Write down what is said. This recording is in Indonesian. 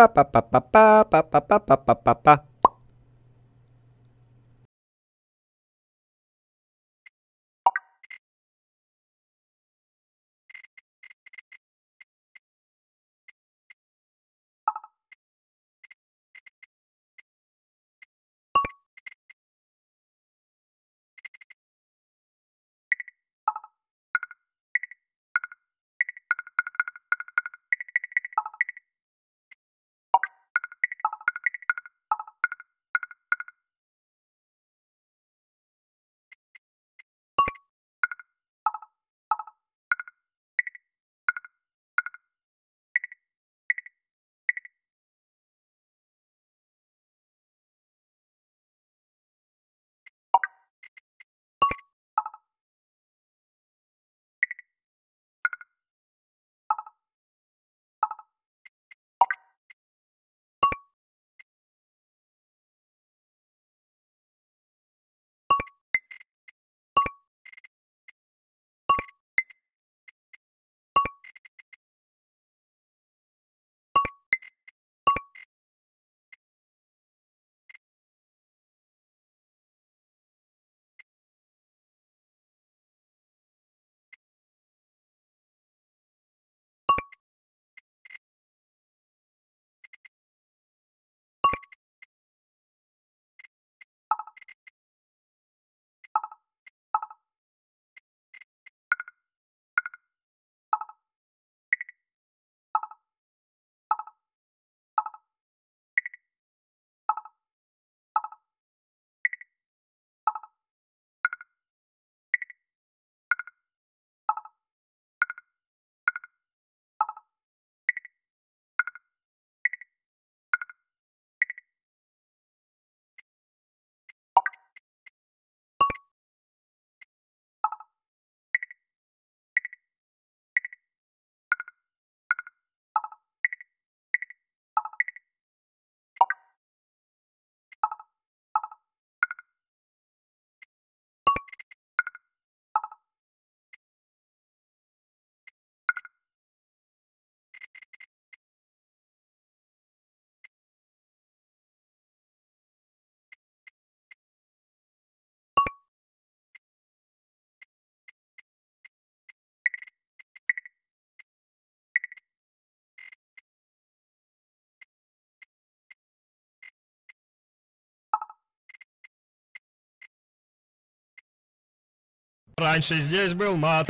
pa pa pa pa pa pa pa pa pa pa pa Раньше здесь был мат.